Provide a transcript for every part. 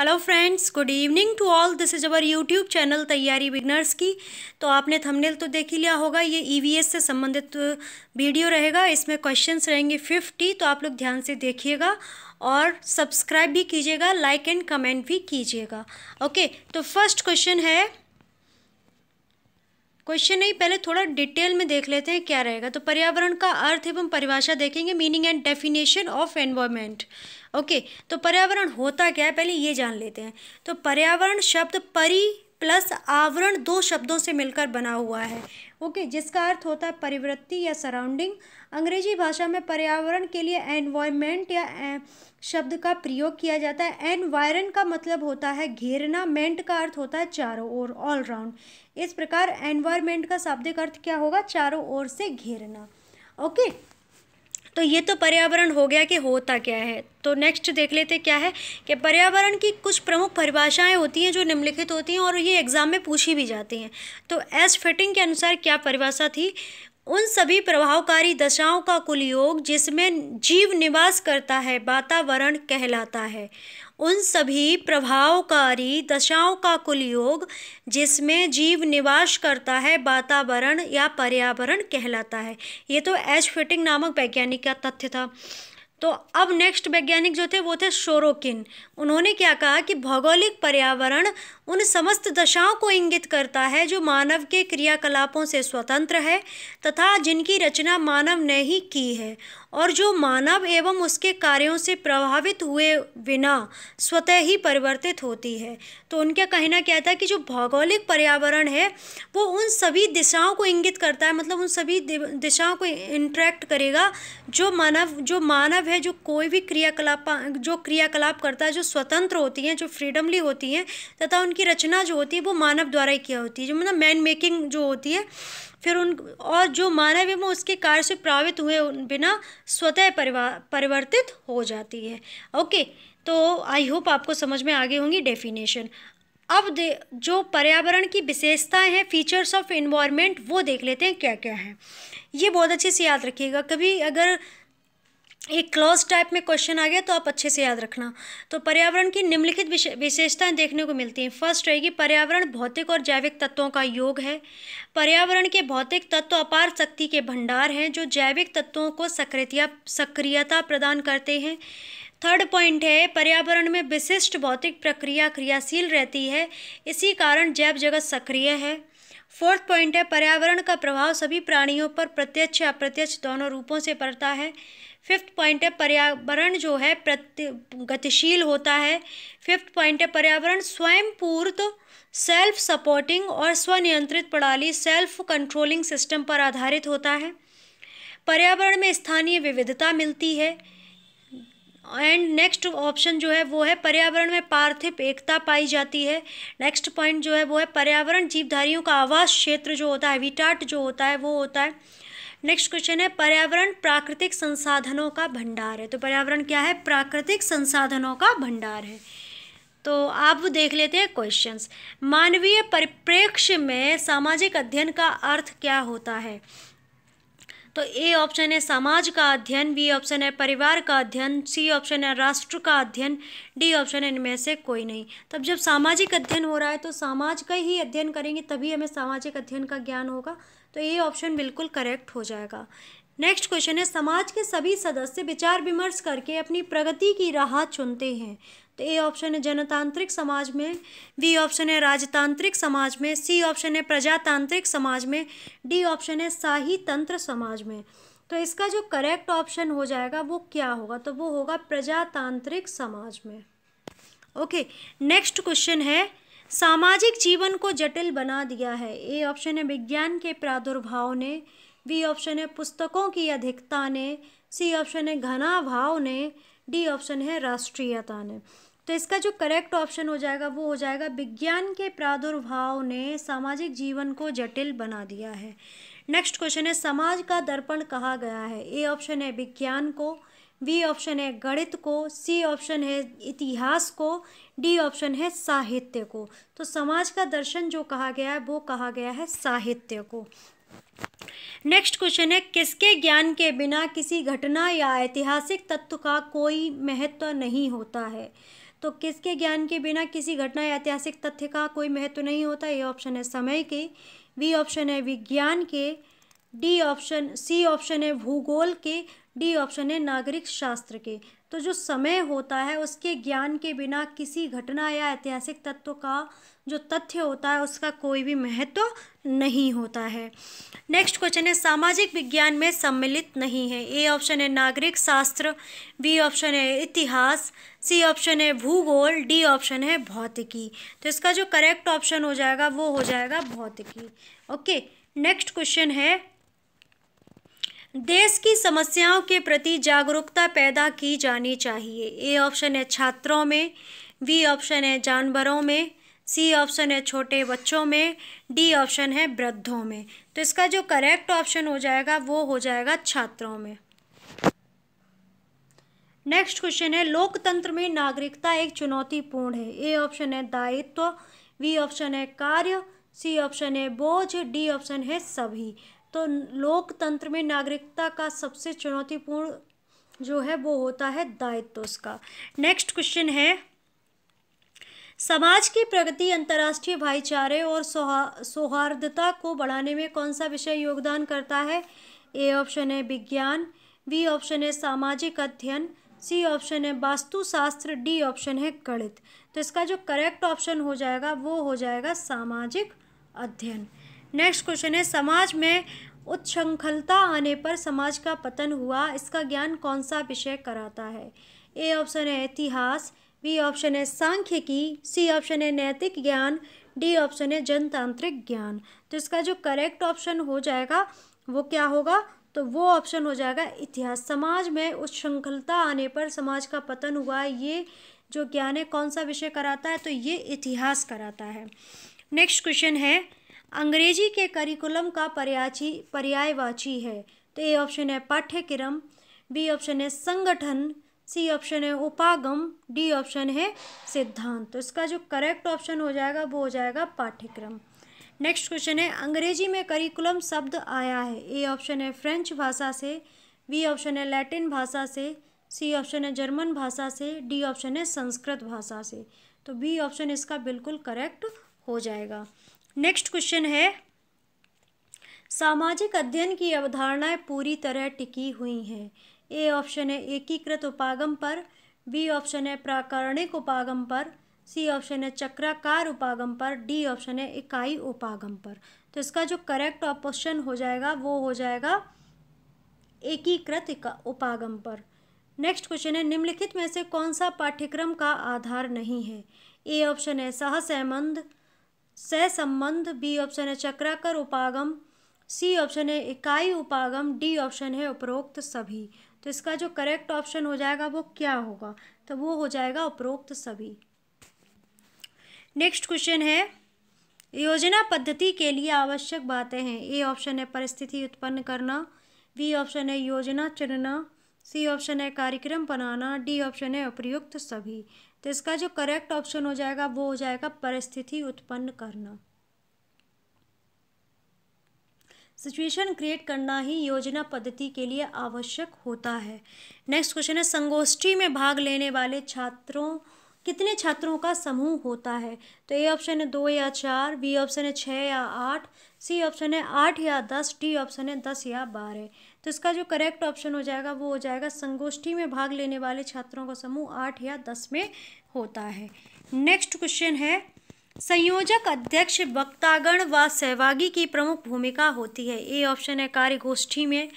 hello friends good evening to all this is our YouTube channel तैयारी beginners की तो आपने थंबनेल तो देख ही लिया होगा ये ईवीएस e से संबंधित वीडियो uh, रहेगा इसमें क्वेश्चंस रहेंगे फिफ्टी तो आप लोग ध्यान से देखिएगा और सब्सक्राइब भी कीजिएगा लाइक एंड कमेंट भी कीजिएगा ओके तो फर्स्ट क्वेश्चन है क्वेश्चन नहीं पहले थोड़ा डिटेल में देख लेते हैं क्या रहेगा तो पर्यावरण का अर्थ एवं परिभाषा देखेंगे meaning and definition of environment okay तो पर्यावरण होता क्या है पहले ये जान लेते हैं तो पर्यावरण शब्द परि प्लस आवरण दो शब्दों से मिलकर बना हुआ है ओके जिसका अर्थ होता है परिवृत्ति या सराउंडिंग अंग्रेजी भाषा में पर्यावरण के लिए एनवायरमेंट या शब्द का प्रयोग किया जाता है एनवायरन का मतलब होता है घेरना मेंट का अर्थ होता है चारों ओर ऑलराउंड इस प्रकार एनवायरमेंट का शाब्दिक अर्थ क्या होगा चारों ओर से घेरना ओके तो ये तो पर्यावरण हो गया कि होता क्या है तो नेक्स्ट देख लेते क्या है कि पर्यावरण की कुछ प्रमुख परिभाषाएं होती हैं जो निम्नलिखित होती हैं और ये एग्ज़ाम में पूछी भी जाती हैं तो एस फिटिंग के अनुसार क्या परिभाषा थी उन सभी प्रभावकारी दशाओं का कुल योग जिसमें जीव निवास करता है वातावरण कहलाता है उन सभी प्रभावकारी दशाओं का कुल योग जिसमें जीव निवास करता है वातावरण या पर्यावरण कहलाता है ये तो एच फिटिंग नामक वैज्ञानिक का तथ्य था तो अब नेक्स्ट वैज्ञानिक जो थे वो थे शोरोकिन उन्होंने क्या कहा कि भौगोलिक पर्यावरण उन समस्त दशाओं को इंगित करता है जो मानव के क्रियाकलापों से स्वतंत्र है तथा जिनकी रचना मानव ने ही की है और जो मानव एवं उसके कार्यों से प्रभावित हुए बिना स्वतः ही परिवर्तित होती है तो उनका कहना क्या था कि जो भौगोलिक पर्यावरण है वो उन सभी दिशाओं को इंगित करता है मतलब उन सभी दिशाओं को इंट्रैक्ट करेगा जो मानव जो मानव है जो कोई भी क्रियाकलाप जो क्रियाकलाप करता है जो स्वतंत्र होती हैं जो फ्रीडमली होती हैं तथा की रचना जो होती है वो मानव द्वारा ही किया होती है जो मतलब मैन मेकिंग जो होती है फिर उन और जो मानव है वो उसके कार्य से प्रभावित हुए बिना स्वतः परिवर्तित हो जाती है ओके तो आई होप आपको समझ में आगे होंगी डेफिनेशन अब दे जो पर्यावरण की विशेषताएं हैं फीचर्स ऑफ इन्वायरमेंट वो देख लेते हैं क्या क्या हैं ये बहुत अच्छे से याद रखिएगा कभी अगर एक क्लॉज टाइप में क्वेश्चन आ गया तो आप अच्छे से याद रखना तो पर्यावरण की निम्नलिखित विशेषताएं देखने को मिलती हैं फर्स्ट रहेगी पर्यावरण भौतिक और जैविक तत्वों का योग है पर्यावरण के भौतिक तत्व अपार शक्ति के भंडार हैं जो जैविक तत्वों को सक्रियता सक्रियता प्रदान करते हैं थर्ड पॉइंट है पर्यावरण में विशिष्ट भौतिक प्रक्रिया क्रियाशील रहती है इसी कारण जैव जगत सक्रिय है फोर्थ पॉइंट है पर्यावरण का प्रभाव सभी प्राणियों पर प्रत्यक्ष या अप्रत्यक्ष दोनों रूपों से पड़ता है फिफ्थ पॉइंट है पर्यावरण जो है प्रति गतिशील होता है फिफ्थ पॉइंट है पर्यावरण स्वयं पूर्त सेल्फ सपोर्टिंग और स्वनियंत्रित प्रणाली सेल्फ कंट्रोलिंग सिस्टम पर आधारित होता है पर्यावरण में स्थानीय विविधता मिलती है एंड नेक्स्ट ऑप्शन जो है वो है पर्यावरण में पार्थिव एकता पाई जाती है नेक्स्ट पॉइंट जो है वो है पर्यावरण जीवधारियों का आवास क्षेत्र जो होता है विटाट जो होता है वो होता है नेक्स्ट क्वेश्चन है पर्यावरण प्राकृतिक संसाधनों का भंडार है तो पर्यावरण क्या है प्राकृतिक संसाधनों का भंडार है तो आप देख लेते हैं क्वेश्चंस मानवीय परिप्रेक्ष्य में सामाजिक अध्ययन का अर्थ क्या होता है तो ए ऑप्शन है समाज का अध्ययन बी ऑप्शन है परिवार का अध्ययन सी ऑप्शन है राष्ट्र का अध्ययन डी ऑप्शन है इनमें से कोई नहीं तब तो जब सामाजिक अध्ययन हो रहा है तो समाज का ही अध्ययन करेंगे तभी हमें सामाजिक अध्ययन का ज्ञान होगा तो ये ऑप्शन बिल्कुल करेक्ट हो जाएगा नेक्स्ट क्वेश्चन है समाज के सभी सदस्य विचार विमर्श करके अपनी प्रगति की राह चुनते हैं तो ए ऑप्शन है जनतांत्रिक समाज में बी ऑप्शन है राजतांत्रिक समाज में सी ऑप्शन है प्रजातांत्रिक समाज में डी ऑप्शन है शाही तंत्र समाज में तो इसका जो करेक्ट ऑप्शन हो जाएगा वो क्या होगा तो वो होगा प्रजातांत्रिक समाज में ओके नेक्स्ट क्वेश्चन है सामाजिक जीवन को जटिल बना दिया है ए ऑप्शन है विज्ञान के प्रादुर्भाव ने बी ऑप्शन है पुस्तकों की अधिकता ने सी ऑप्शन है घना भाव ने डी ऑप्शन है राष्ट्रीयता ने तो इसका जो करेक्ट ऑप्शन हो जाएगा वो हो जाएगा विज्ञान के प्रादुर्भाव ने सामाजिक जीवन को जटिल बना दिया है नेक्स्ट क्वेश्चन है समाज का दर्पण कहा गया है ए ऑप्शन है विज्ञान को बी ऑप्शन है गणित को सी ऑप्शन है इतिहास को डी ऑप्शन है साहित्य को तो समाज का दर्शन जो कहा गया है वो कहा गया है साहित्य को नेक्स्ट क्वेश्चन है किसके ज्ञान के बिना किसी घटना या ऐतिहासिक तत्व का कोई महत्व नहीं होता है तो किसके ज्ञान के बिना किसी घटना या ऐतिहासिक तथ्य का कोई महत्व नहीं होता ये ऑप्शन है समय के वी ऑप्शन है विज्ञान के डी ऑप्शन सी ऑप्शन है भूगोल के डी ऑप्शन है नागरिक शास्त्र के तो जो समय होता है उसके ज्ञान के बिना किसी घटना या ऐतिहासिक तत्व का जो तथ्य होता है उसका कोई भी महत्व तो नहीं होता है नेक्स्ट क्वेश्चन है सामाजिक विज्ञान में सम्मिलित नहीं है ए ऑप्शन है नागरिक शास्त्र बी ऑप्शन है इतिहास सी ऑप्शन है भूगोल डी ऑप्शन है भौतिकी तो इसका जो करेक्ट ऑप्शन हो जाएगा वो हो जाएगा भौतिकी ओके नेक्स्ट क्वेश्चन है देश की समस्याओं के प्रति जागरूकता पैदा की जानी चाहिए ए ऑप्शन है छात्रों में वी ऑप्शन है जानवरों में सी ऑप्शन है छोटे बच्चों में डी ऑप्शन है वृद्धों में तो इसका जो करेक्ट ऑप्शन हो जाएगा वो हो जाएगा छात्रों में नेक्स्ट क्वेश्चन है लोकतंत्र में नागरिकता एक चुनौतीपूर्ण है ए ऑप्शन है दायित्व वी ऑप्शन है कार्य सी ऑप्शन है बोझ डी ऑप्शन है सभी तो लोकतंत्र में नागरिकता का सबसे चुनौतीपूर्ण जो है वो होता है दायित्व उसका नेक्स्ट क्वेश्चन है समाज की प्रगति अंतर्राष्ट्रीय भाईचारे और सौहार्दता को बढ़ाने में कौन सा विषय योगदान करता है ए ऑप्शन है विज्ञान बी ऑप्शन है सामाजिक अध्ययन सी ऑप्शन है वास्तुशास्त्र डी ऑप्शन है गणित तो इसका जो करेक्ट ऑप्शन हो जाएगा वो हो जाएगा सामाजिक अध्ययन नेक्स्ट क्वेश्चन है समाज में उच्छृंखलता आने पर समाज का पतन हुआ इसका ज्ञान कौन सा विषय कराता है ए ऑप्शन है इतिहास बी ऑप्शन है सांख्यिकी सी ऑप्शन है नैतिक ज्ञान डी ऑप्शन है जनतांत्रिक ज्ञान तो इसका जो करेक्ट ऑप्शन हो जाएगा वो क्या होगा तो वो ऑप्शन हो जाएगा इतिहास समाज में उच्छृंखलता आने पर समाज का पतन हुआ ये जो ज्ञान है कौन सा विषय कराता है तो ये इतिहास कराता है नेक्स्ट क्वेश्चन है अंग्रेजी के करिकुलम का पर्याची पर्यायवाची है तो ए ऑप्शन है पाठ्यक्रम बी ऑप्शन है संगठन सी ऑप्शन है उपागम डी ऑप्शन है सिद्धांत तो इसका जो करेक्ट ऑप्शन हो जाएगा वो हो जाएगा पाठ्यक्रम नेक्स्ट क्वेश्चन है अंग्रेजी में करिकुलम शब्द आया है ए ऑप्शन है फ्रेंच भाषा से बी ऑप्शन है लैटिन भाषा से सी ऑप्शन है जर्मन भाषा से डी ऑप्शन है संस्कृत भाषा से तो बी ऑप्शन इसका बिल्कुल करेक्ट हो जाएगा नेक्स्ट क्वेश्चन है सामाजिक अध्ययन की अवधारणाएं पूरी तरह टिकी हुई हैं ए ऑप्शन है एकीकृत उपागम पर बी ऑप्शन है प्राकरणिक उपागम पर सी ऑप्शन है चक्राकार उपागम पर डी ऑप्शन है इकाई उपागम पर तो इसका जो करेक्ट ऑप्शन हो जाएगा वो हो जाएगा एकीकृत उपागम पर नेक्स्ट क्वेश्चन है निम्नलिखित में से कौन सा पाठ्यक्रम का आधार नहीं है ए ऑप्शन है सहसहमंद संबंध बी ऑप्शन है चक्राकर उपागम सी ऑप्शन है इकाई उपागम डी ऑप्शन है उपरोक्त सभी तो इसका जो करेक्ट ऑप्शन हो जाएगा वो क्या होगा तो वो हो जाएगा उपरोक्त सभी नेक्स्ट क्वेश्चन है योजना पद्धति के लिए आवश्यक बातें हैं ए ऑप्शन है परिस्थिति उत्पन्न करना बी ऑप्शन है योजना चुनना सी ऑप्शन है कार्यक्रम बनाना डी ऑप्शन है उपयुक्त सभी तो इसका जो करेक्ट ऑप्शन हो जाएगा वो हो जाएगा परिस्थिति उत्पन्न करना सिचुएशन क्रिएट करना ही योजना पद्धति के लिए आवश्यक होता है नेक्स्ट क्वेश्चन है संगोष्ठी में भाग लेने वाले छात्रों कितने छात्रों का समूह होता है तो ए ऑप्शन है दो या चार बी ऑप्शन है छः या आठ सी ऑप्शन है आठ या दस डी ऑप्शन है दस या बारह तो इसका जो करेक्ट ऑप्शन हो जाएगा वो हो जाएगा संगोष्ठी में भाग लेने वाले छात्रों का समूह आठ या दस में होता है नेक्स्ट क्वेश्चन है संयोजक अध्यक्ष वक्तागण व सहभागी की प्रमुख भूमिका होती है ए ऑप्शन है कार्य गोष्ठी में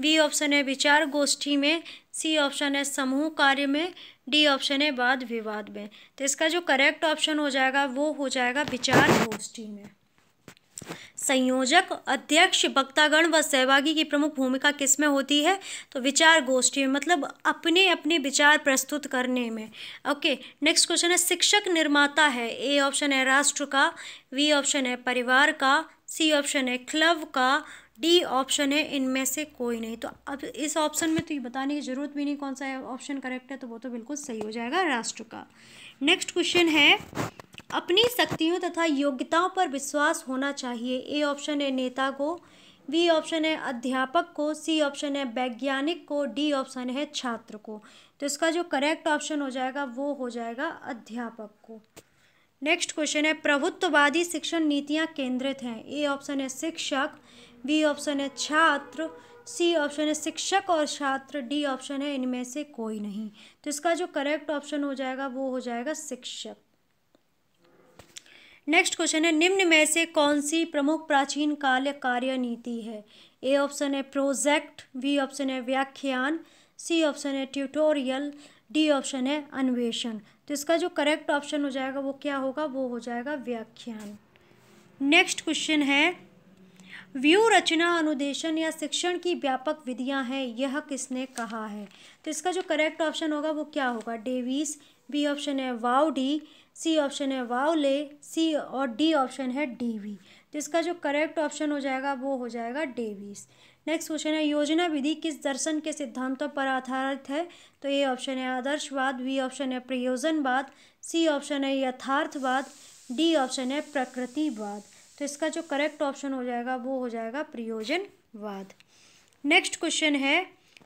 बी ऑप्शन है विचार गोष्ठी में सी ऑप्शन है समूह कार्य में डी ऑप्शन है वाद विवाद में तो इसका जो करेक्ट ऑप्शन हो जाएगा वो हो जाएगा विचार गोष्ठी में संयोजक अध्यक्ष वक्तागण व सहभागी की प्रमुख भूमिका किस में होती है तो विचार गोष्ठी में मतलब अपने अपने विचार प्रस्तुत करने में ओके नेक्स्ट क्वेश्चन है शिक्षक निर्माता है ए ऑप्शन है राष्ट्र का वी ऑप्शन है परिवार का सी ऑप्शन है क्लब का डी ऑप्शन है इनमें से कोई नहीं तो अब इस ऑप्शन में तो ये बताने की ज़रूरत भी नहीं कौन सा ऑप्शन करेक्ट है तो वो तो बिल्कुल सही हो जाएगा राष्ट्र का नेक्स्ट क्वेश्चन है अपनी शक्तियों तथा योग्यताओं पर विश्वास होना चाहिए ए ऑप्शन है नेता को बी ऑप्शन है अध्यापक को सी ऑप्शन है वैज्ञानिक को डी ऑप्शन है छात्र को तो इसका जो करेक्ट ऑप्शन हो जाएगा वो हो जाएगा अध्यापक को नेक्स्ट क्वेश्चन है प्रभुत्ववादी शिक्षण नीतियाँ केंद्रित हैं ए ऑप्शन है शिक्षक बी ऑप्शन है छात्र सी ऑप्शन है शिक्षक और छात्र डी ऑप्शन है इनमें से कोई नहीं तो इसका जो करेक्ट ऑप्शन हो जाएगा वो हो जाएगा शिक्षक नेक्स्ट क्वेश्चन है निम्न में से कौन सी प्रमुख प्राचीन काल कार्य नीति है ए ऑप्शन है प्रोजेक्ट बी ऑप्शन है व्याख्यान सी ऑप्शन है ट्यूटोरियल डी ऑप्शन है अन्वेषण तो इसका जो करेक्ट ऑप्शन हो जाएगा वो क्या होगा वो हो जाएगा व्याख्यान नेक्स्ट क्वेश्चन है व्यू रचना अनुदेशन या शिक्षण की व्यापक विधियां हैं यह किसने कहा है तो इसका जो करेक्ट ऑप्शन होगा वो क्या होगा डेविस बी ऑप्शन है वाव डी सी ऑप्शन है वाव ले सी और डी ऑप्शन है डीवी तो इसका जो करेक्ट ऑप्शन हो जाएगा वो हो जाएगा डेविस नेक्स्ट क्वेश्चन है योजना विधि किस दर्शन के सिद्धांतों पर आधारित है तो ए ऑप्शन है आदर्शवाद बी ऑप्शन है प्रयोजनवाद सी ऑप्शन है यथार्थवाद डी ऑप्शन है प्रकृतिवाद तो इसका जो करेक्ट ऑप्शन हो जाएगा वो हो जाएगा प्रयोजनवाद नेक्स्ट क्वेश्चन है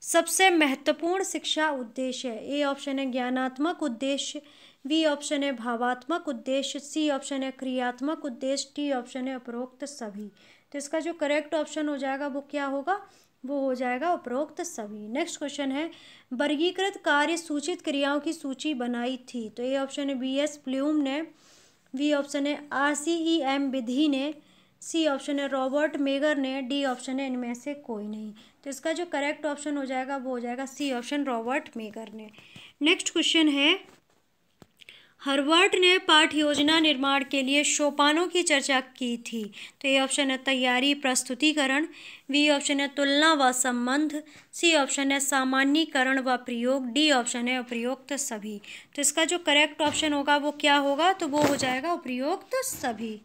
सबसे महत्वपूर्ण शिक्षा उद्देश्य ए ऑप्शन है ज्ञानात्मक उद्देश्य बी ऑप्शन है भावात्मक उद्देश्य सी ऑप्शन है क्रियात्मक उद्देश्य टी ऑप्शन है उपरोक्त सभी तो इसका जो करेक्ट ऑप्शन हो जाएगा वो क्या होगा वो हो जाएगा उपरोक्त सभी नेक्स्ट क्वेश्चन है वर्गीकृत कार्य सूचित क्रियाओं की सूची बनाई थी तो ए ऑप्शन है बी एस प्ल्यूम ने वी ऑप्शन है आर सी ई एम विधि ने सी ऑप्शन है रॉबर्ट मेगर ने डी ऑप्शन है इनमें से कोई नहीं तो इसका जो करेक्ट ऑप्शन हो जाएगा वो हो जाएगा सी ऑप्शन रॉबर्ट मेगर ने नेक्स्ट क्वेश्चन है हर्वर्ट ने पाठ योजना निर्माण के लिए शोपानों की चर्चा की थी तो ये ऑप्शन है तैयारी प्रस्तुतिकरण बी ऑप्शन है तुलना व संबंध सी ऑप्शन है सामान्यकरण व प्रयोग डी ऑप्शन है उपयुक्त सभी तो इसका जो करेक्ट ऑप्शन होगा वो क्या होगा तो वो हो जाएगा उपयुक्त सभी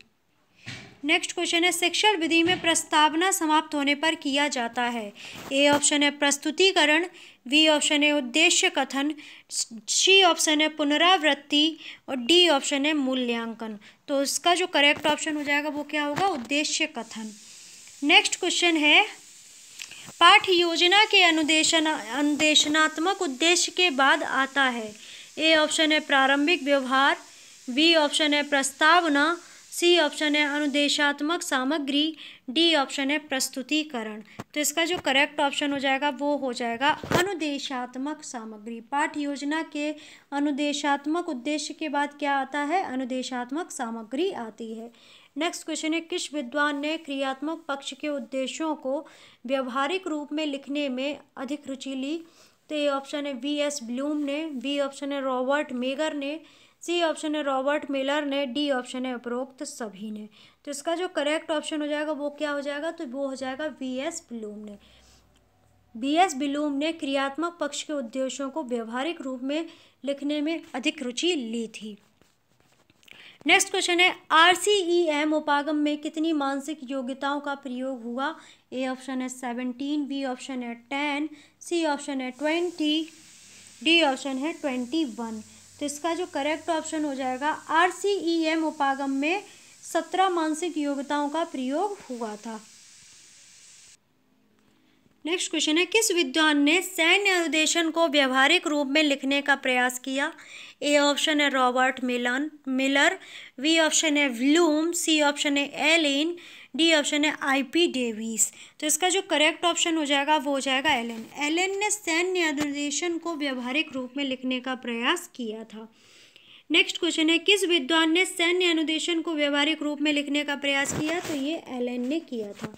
नेक्स्ट क्वेश्चन है शिक्षण विधि में प्रस्तावना समाप्त होने पर किया जाता है ए ऑप्शन है प्रस्तुतिकरण बी ऑप्शन है उद्देश्य कथन सी ऑप्शन है पुनरावृत्ति और डी ऑप्शन है मूल्यांकन तो इसका जो करेक्ट ऑप्शन हो जाएगा वो क्या होगा उद्देश्य कथन नेक्स्ट क्वेश्चन है पाठ योजना के अनुदेशन अनुदेशनात्मक उद्देश्य के बाद आता है ए ऑप्शन है प्रारंभिक व्यवहार बी ऑप्शन है प्रस्तावना सी ऑप्शन है अनुदेशात्मक सामग्री डी ऑप्शन है प्रस्तुतिकरण तो इसका जो करेक्ट ऑप्शन हो जाएगा वो हो जाएगा अनुदेशात्मक सामग्री पाठ योजना के अनुदेशात्मक उद्देश्य के बाद क्या आता है अनुदेशात्मक सामग्री आती है नेक्स्ट क्वेश्चन है किस विद्वान ने क्रियात्मक पक्ष के उद्देश्यों को व्यवहारिक रूप में लिखने में अधिक रुचि ली तो ये ऑप्शन है वी एस ब्लूम ने बी ऑप्शन है रॉबर्ट मेगर ने सी ऑप्शन है रॉबर्ट मिलर ने डी ऑप्शन है उपरोक्त सभी ने तो इसका जो करेक्ट ऑप्शन हो जाएगा वो क्या हो जाएगा तो वो हो जाएगा वी एस ब्लूम ने बी एस बिलूम ने क्रियात्मक पक्ष के उद्देश्यों को व्यवहारिक रूप में लिखने में अधिक रुचि ली थी नेक्स्ट क्वेश्चन है आर सी ई एम उपागम में कितनी मानसिक योग्यताओं का प्रयोग हुआ ए ऑप्शन है सेवनटीन बी ऑप्शन है टेन सी ऑप्शन है ट्वेंटी डी ऑप्शन है ट्वेंटी वन तो इसका जो करेक्ट ऑप्शन हो जाएगा आर सी ई एम उपागम में सत्रह मानसिक योग्यताओं का प्रयोग हुआ था नेक्स्ट क्वेश्चन है किस विद्वान ने सैन्य अनुदेशन को व्यवहारिक रूप में लिखने का प्रयास किया ए ऑप्शन है रॉबर्ट मिलन मिलर वी ऑप्शन है व्लूम सी ऑप्शन है एलिन डी ऑप्शन है आईपी डेविस तो इसका जो करेक्ट ऑप्शन हो जाएगा वो हो जाएगा एलन एलन ने सैन्य अधिदेशन को व्यवहारिक रूप में लिखने का प्रयास किया था नेक्स्ट क्वेश्चन है किस विद्वान ने सैन्य अनुदेशन को व्यवहारिक रूप में लिखने का प्रयास किया तो ये एलन ने किया था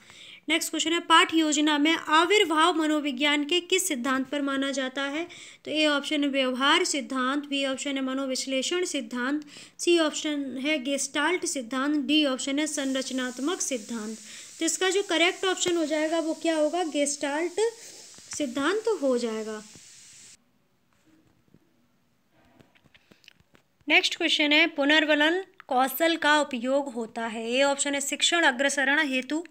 नेक्स्ट क्वेश्चन है पाठ योजना में आविर्भाव मनोविज्ञान के किस सिद्धांत पर माना जाता है तो ए ऑप्शन है व्यवहार सिद्धांत बी ऑप्शन है मनोविश्लेषण सिद्धांत सी ऑप्शन है गेस्टाल्ट सिद्धांत डी ऑप्शन है संरचनात्मक सिद्धांत तो इसका जो करेक्ट ऑप्शन हो जाएगा वो क्या होगा गेस्टाल्ट सिद्धांत हो जाएगा नेक्स्ट क्वेश्चन है पुनर्वलन कौशल का उपयोग होता है ए ऑप्शन है शिक्षण अग्रसरण हेतु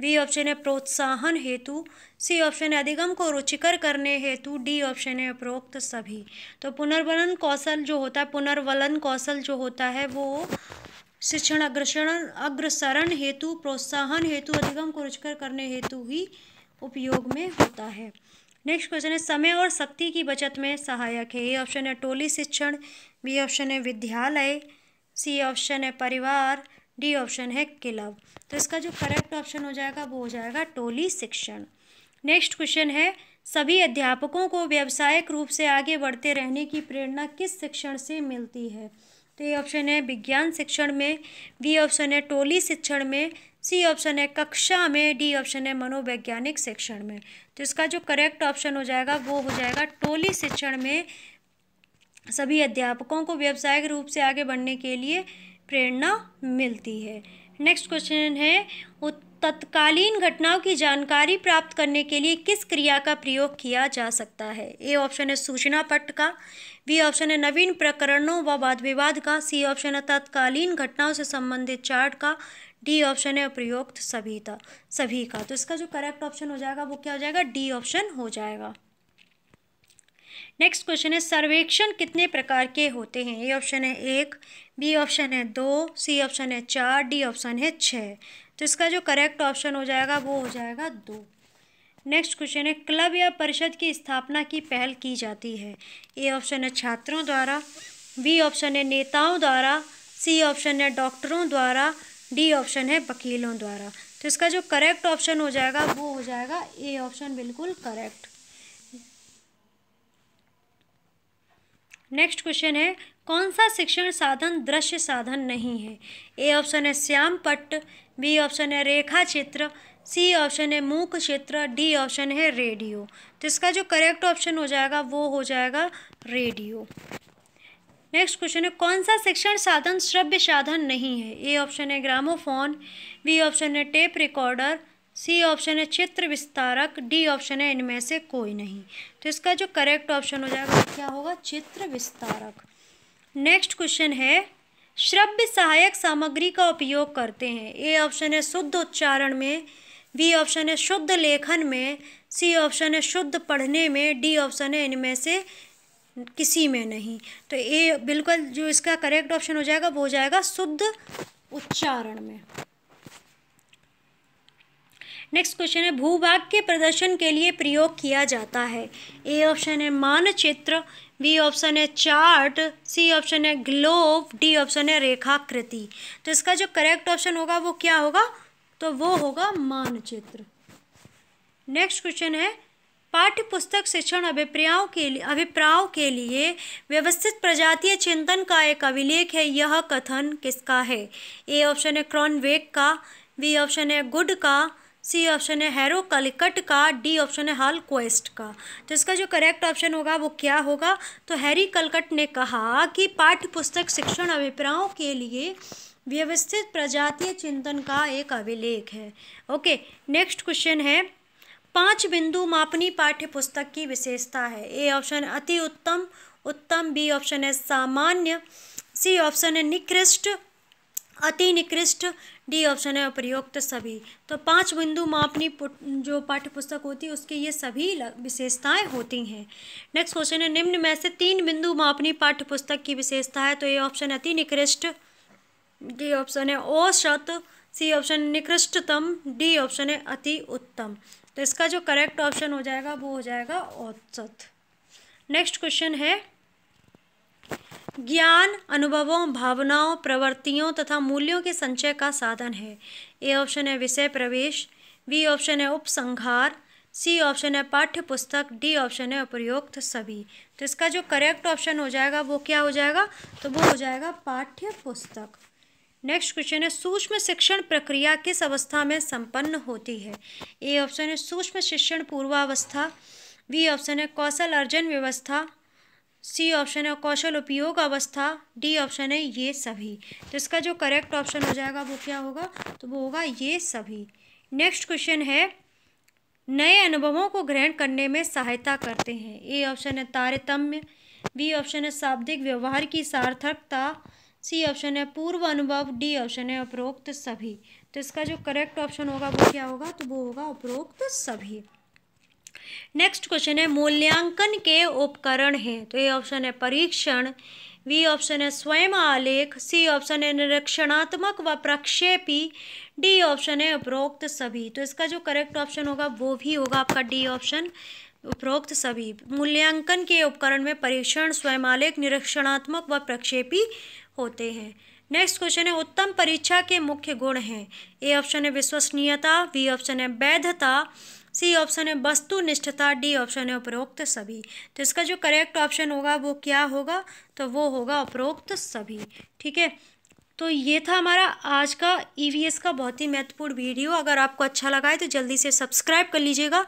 बी ऑप्शन है प्रोत्साहन हेतु सी ऑप्शन है अधिगम को रुचिकर करने हेतु डी ऑप्शन है उपरोक्त सभी तो पुनर्वलन कौशल जो होता है पुनर्वलन कौशल जो होता है वो शिक्षण अग्रसरण अग्रसरण हेतु प्रोत्साहन हेतु अधिगम को रुचिकर करने हेतु ही उपयोग में होता है नेक्स्ट क्वेश्चन है समय और शक्ति की बचत में सहायक है ए ऑप्शन है टोली शिक्षण बी ऑप्शन है विद्यालय सी ऑप्शन है परिवार डी ऑप्शन है किलव तो इसका जो करेक्ट ऑप्शन हो जाएगा वो हो जाएगा टोली शिक्षण नेक्स्ट क्वेश्चन है सभी अध्यापकों को व्यावसायिक रूप से आगे बढ़ते रहने की प्रेरणा किस शिक्षण से मिलती है तो ये ऑप्शन है विज्ञान शिक्षण में बी ऑप्शन है टोली शिक्षण में सी ऑप्शन है कक्षा में डी ऑप्शन है मनोवैज्ञानिक शिक्षण में तो इसका जो करेक्ट ऑप्शन हो जाएगा वो हो जाएगा टोली शिक्षण में सभी अध्यापकों को व्यावसायिक रूप से आगे बढ़ने के लिए प्रेरणा मिलती है नेक्स्ट क्वेश्चन है तत्कालीन घटनाओं की जानकारी प्राप्त करने के लिए किस क्रिया का प्रयोग किया जा सकता है ए ऑप्शन है सूचना पट का बी ऑप्शन है नवीन प्रकरणों व वाद विवाद का सी ऑप्शन है तत्कालीन घटनाओं से संबंधित चार्ट का डी ऑप्शन है प्रयोक्त सभी का सभी का तो इसका जो करेक्ट ऑप्शन हो जाएगा वो क्या हो जाएगा डी ऑप्शन हो जाएगा नेक्स्ट क्वेश्चन है सर्वेक्षण कितने प्रकार के होते हैं ए ऑप्शन है एक बी ऑप्शन है दो सी ऑप्शन है चार डी ऑप्शन है छः तो इसका जो करेक्ट ऑप्शन हो जाएगा वो हो जाएगा दो नेक्स्ट क्वेश्चन है क्लब या परिषद की स्थापना की पहल की जाती है ए ऑप्शन है छात्रों द्वारा बी ऑप्शन है नेताओं द्वारा सी ऑप्शन है डॉक्टरों द्वारा डी ऑप्शन है वकीलों द्वारा तो इसका जो करेक्ट ऑप्शन हो जाएगा वो हो जाएगा ए ऑप्शन बिल्कुल करेक्ट नेक्स्ट क्वेश्चन है कौन सा शिक्षण साधन दृश्य साधन नहीं है ए ऑप्शन है श्याम पट्ट बी ऑप्शन है रेखा चित्र सी ऑप्शन है मूक चित्र डी ऑप्शन है रेडियो तो इसका जो करेक्ट ऑप्शन हो जाएगा वो हो जाएगा रेडियो नेक्स्ट क्वेश्चन है कौन सा शिक्षण साधन श्रव्य साधन नहीं है ए ऑप्शन है ग्रामोफोन बी ऑप्शन है टेप रिकॉर्डर सी ऑप्शन है चित्र विस्तारक डी ऑप्शन है इनमें से कोई नहीं तो इसका जो करेक्ट ऑप्शन हो जाएगा क्या होगा चित्र विस्तारक नेक्स्ट क्वेश्चन है श्रव्य सहायक सामग्री का उपयोग करते हैं ए ऑप्शन है शुद्ध उच्चारण में बी ऑप्शन है शुद्ध लेखन में सी ऑप्शन है शुद्ध पढ़ने में डी ऑप्शन है इनमें से किसी में नहीं तो ए बिल्कुल जो इसका करेक्ट ऑप्शन हो जाएगा वो हो जाएगा शुद्ध उच्चारण में नेक्स्ट क्वेश्चन है भूभाग के प्रदर्शन के लिए प्रयोग किया जाता है ए ऑप्शन है मानचित्र बी ऑप्शन है चार्ट सी ऑप्शन है ग्लोब डी ऑप्शन है रेखाकृति तो इसका जो करेक्ट ऑप्शन होगा वो क्या होगा तो वो होगा मानचित्र नेक्स्ट क्वेश्चन है पाठ्य पुस्तक शिक्षण अभिप्रायों के लिए अभिप्रायों के लिए व्यवस्थित प्रजातीय चिंतन का एक अभिलेख है यह कथन किसका है ए ऑप्शन है क्रॉनवेक का बी ऑप्शन है गुड का सी ऑप्शन है हैरो कलिकट का डी ऑप्शन है हाल क्वेस्ट का तो इसका जो करेक्ट ऑप्शन होगा वो क्या होगा तो हैरी कलकट ने कहा कि पाठ्य पुस्तक शिक्षण अभिप्रायों के लिए व्यवस्थित प्रजातीय चिंतन का एक अभिलेख है ओके नेक्स्ट क्वेश्चन है पांच बिंदु मापनी पाठ्य पुस्तक की विशेषता है ए ऑप्शन अति उत्तम उत्तम बी ऑप्शन है सामान्य सी ऑप्शन है निकृष्ट अति निकृष्ट डी ऑप्शन है उपयुक्त सभी तो पांच बिंदु मापनी जो पाठ्य पुस्तक होती है उसके ये सभी विशेषताएं होती हैं नेक्स्ट क्वेश्चन है निम्न में से तीन बिंदु मापनी पाठ्य पुस्तक की विशेषता है तो ये ऑप्शन अति निकृष्ट डी ऑप्शन है औसत सी ऑप्शन निकृष्टतम डी ऑप्शन है अति उत्तम तो इसका जो करेक्ट ऑप्शन हो जाएगा वो हो जाएगा औसत नेक्स्ट क्वेश्चन है ज्ञान अनुभवों भावनाओं प्रवृत्तियों तथा मूल्यों के संचय का साधन है ए ऑप्शन है विषय प्रवेश बी ऑप्शन है उपसंहार सी ऑप्शन है पाठ्य पुस्तक डी ऑप्शन है उपयुक्त सभी तो इसका जो करेक्ट ऑप्शन हो जाएगा वो क्या हो जाएगा तो वो हो जाएगा पाठ्य पुस्तक नेक्स्ट क्वेश्चन है सूक्ष्म शिक्षण प्रक्रिया किस अवस्था में संपन्न होती है ए ऑप्शन है सूक्ष्म शिक्षण पूर्वावस्था बी ऑप्शन है कौशल अर्जन व्यवस्था सी ऑप्शन है कौशल उपयोग अवस्था डी ऑप्शन है ये सभी तो इसका जो करेक्ट ऑप्शन हो जाएगा वो क्या होगा तो वो होगा ये सभी नेक्स्ट क्वेश्चन है नए अनुभवों को ग्रहण करने में सहायता करते हैं ए ऑप्शन है तारतम्य बी ऑप्शन है शाब्दिक व्यवहार की सार्थकता सी ऑप्शन है पूर्व अनुभव डी ऑप्शन है उपरोक्त सभी तो इसका जो करेक्ट ऑप्शन होगा वो क्या होगा तो वो होगा उपरोक्त सभी नेक्स्ट क्वेश्चन है मूल्यांकन के उपकरण हैं तो ए ऑप्शन है परीक्षण वी ऑप्शन है स्वयं आलेख सी ऑप्शन है निरीक्षणात्मक व प्रक्षेपी डी ऑप्शन है उपरोक्त सभी तो इसका जो करेक्ट ऑप्शन होगा वो भी होगा आपका डी ऑप्शन उपरोक्त सभी मूल्यांकन के उपकरण में परीक्षण स्वयं आलेख निरीक्षणात्मक व प्रक्षेपी होते हैं नेक्स्ट क्वेश्चन है उत्तम परीक्षा के मुख्य गुण हैं ए ऑप्शन है विश्वसनीयता बी ऑप्शन है वैधता सी ऑप्शन है वस्तुनिष्ठता डी ऑप्शन है उपरोक्त सभी तो इसका जो करेक्ट ऑप्शन होगा वो क्या होगा तो वो होगा उपरोक्त सभी ठीक है तो ये था हमारा आज का ई e का बहुत ही महत्वपूर्ण वीडियो अगर आपको अच्छा लगा है तो जल्दी से सब्सक्राइब कर लीजिएगा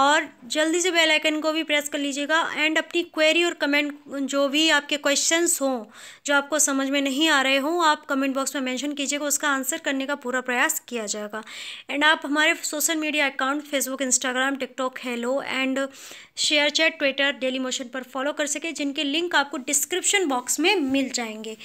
और जल्दी से बेल आइकन को भी प्रेस कर लीजिएगा एंड अपनी क्वेरी और कमेंट जो भी आपके क्वेश्चंस हों जो आपको समझ में नहीं आ रहे हों आप कमेंट बॉक्स में मेंशन कीजिएगा उसका आंसर करने का पूरा प्रयास किया जाएगा एंड आप हमारे social media account Facebook Instagram TikTok Helo and ShareChat Twitter Dailymotion पर फॉलो कर सके जिनके लिंक आपको डिस्क्रिप्शन बॉक्स में मिल जाएंगे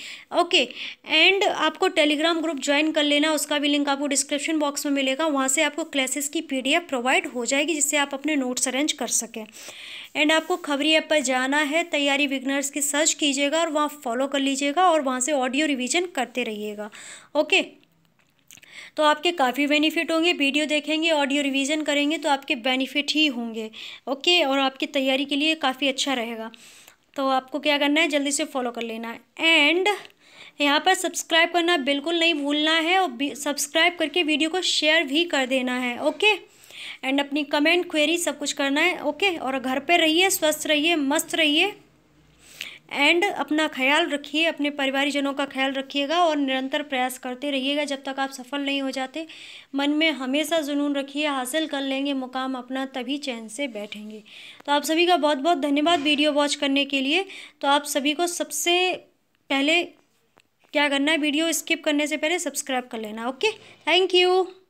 ओके एंड एंड आपको टेलीग्राम ग्रुप ज्वाइन कर लेना उसका भी लिंक आपको डिस्क्रिप्शन बॉक्स में मिलेगा वहाँ से आपको क्लासेस की पीडीएफ प्रोवाइड हो जाएगी जिससे आप अपने नोट्स अरेंज कर सकें एंड आपको खबरी ऐप पर जाना है तैयारी विगनर्स की सर्च कीजिएगा और वहाँ फॉलो कर लीजिएगा और वहाँ से ऑडियो रिविजन करते रहिएगा ओके तो आपके काफ़ी बेनिफिट होंगे वीडियो देखेंगे ऑडियो रिवीजन करेंगे तो आपके बेनिफिट ही होंगे ओके और आपकी तैयारी के लिए काफ़ी अच्छा रहेगा तो आपको क्या करना है जल्दी से फॉलो कर लेना है एंड यहाँ पर सब्सक्राइब करना बिल्कुल नहीं भूलना है और सब्सक्राइब करके वीडियो को शेयर भी कर देना है ओके एंड अपनी कमेंट क्वेरी सब कुछ करना है ओके और घर पर रहिए स्वस्थ रहिए मस्त रहिए एंड अपना ख्याल रखिए अपने परिवारजनों का ख्याल रखिएगा और निरंतर प्रयास करते रहिएगा जब तक आप सफल नहीं हो जाते मन में हमेशा जुनून रखिए हासिल कर लेंगे मुकाम अपना तभी चैन से बैठेंगे तो आप सभी का बहुत बहुत धन्यवाद वीडियो वॉच करने के लिए तो आप सभी को सबसे पहले क्या करना है वीडियो स्किप करने से पहले सब्सक्राइब कर लेना ओके थैंक यू